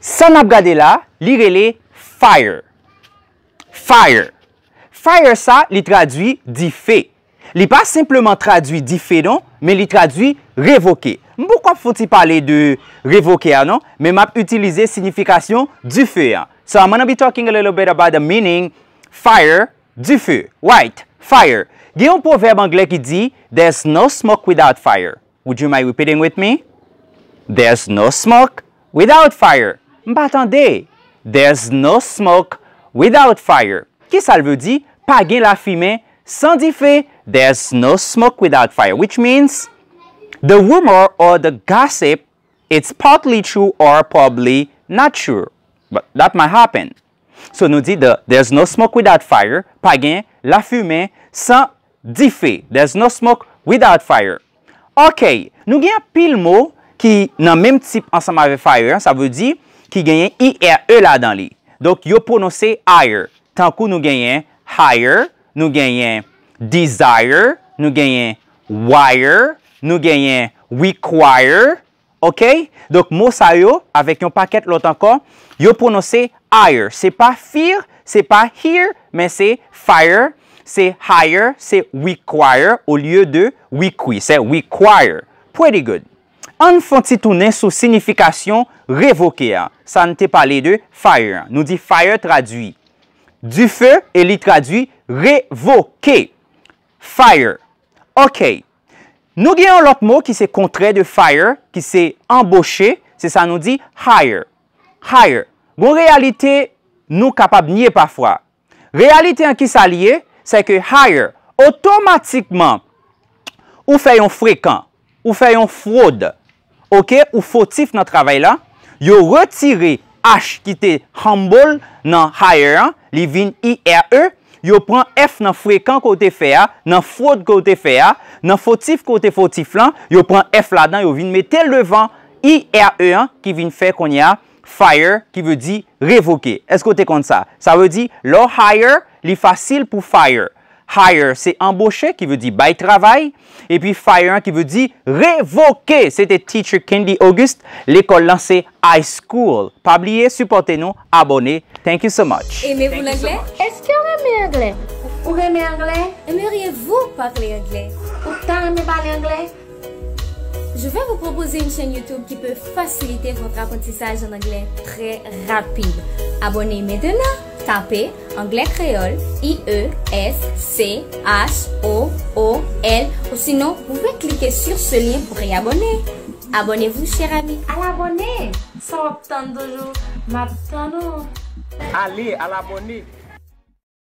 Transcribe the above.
Sa map gade la, li rele fire. Fire. Fire sa li tradwi di fe. Li pa simplement tradwi di fe don, men li tradwi revoke. Mpoukwa pou ti pale de revoke a non? Men map utilize signifikasyon du fe a. So I'm gonna be talking a little bit about the meaning fire, du fe. Right, fire. Geyon pou verb angle ki di, there's no smoke without fire. Would you mind repeating with me? There's no smoke without fire. Mpa atande, there's no smoke without fire. Ki sal ve di, pa gen la fume, san di fe, there's no smoke without fire. Which means, the rumor or the gossip, it's partly true or probably not true. But that might happen. So nou di de, there's no smoke without fire, pa gen la fume, san di fe, there's no smoke without fire. Ok, nou gen pil mo ki nan menm tip ansam ave fire, sa ve di... Qui gagne? IRE là dans li. y yo prononse higher. que nous gagnons higher, nous gagnons. desire, nous gagnons. wire, nous gagnons. require. Ok? Donc, mou avec yo, avec yon paquet, lot encore, yo prononse higher. n'est pas fear, n'est pas here, mais c'est fire, c'est higher, c'est require, au lieu de require. C'est require. Pretty good. An fwantitounen sou sinifikasyon revoke. Sa nte pale de fire. Nou di fire tradwi. Du fe, el li tradwi revoke. Fire. Ok. Nou gen yon lot mou ki se kontre de fire, ki se emboshe, se sa nou di higher. Higher. Gon realite nou kapab nye pafwa. Realite an ki sa liye, se ke higher. Otomatikman, ou fayon frekan, ou fayon fwode, Ok, ou fotif nan travay la, yo retire H ki te humble nan higher an, li vin IRE, yo pran F nan frekant kote fe a, nan fraud kote fe a, nan fotif kote fotif lan, yo pran F la dan, yo vin metel levan IRE an ki vin fe kon ya fire ki ve di revoke. Esko te kont sa? Sa ve di lo higher li fasil pou fire. hire, c'est embaucher, qui veut dire bye travail, et puis fire, qui veut dire révoquer. C'était Teacher Candy August, l'école lancée High School. Pas oublier, supportez-nous, abonnez. Thank you so much. Aimez-vous l'anglais? Est-ce que vous aimez l'anglais? Vous aimez l'anglais? Aimeriez-vous parler anglais? Vous aimez parler anglais? Je vais vous proposer une chaîne YouTube qui peut faciliter votre apprentissage en anglais très rapide. Abonnez maintenant, tapez anglais créole, I-E-S-C-H-O-O-L. Ou sinon, vous pouvez cliquer sur ce lien pour y abonner. Abonnez-vous, cher ami. À l'abonné. Ça deux toujours. Maintenant. Allez, à l'abonné.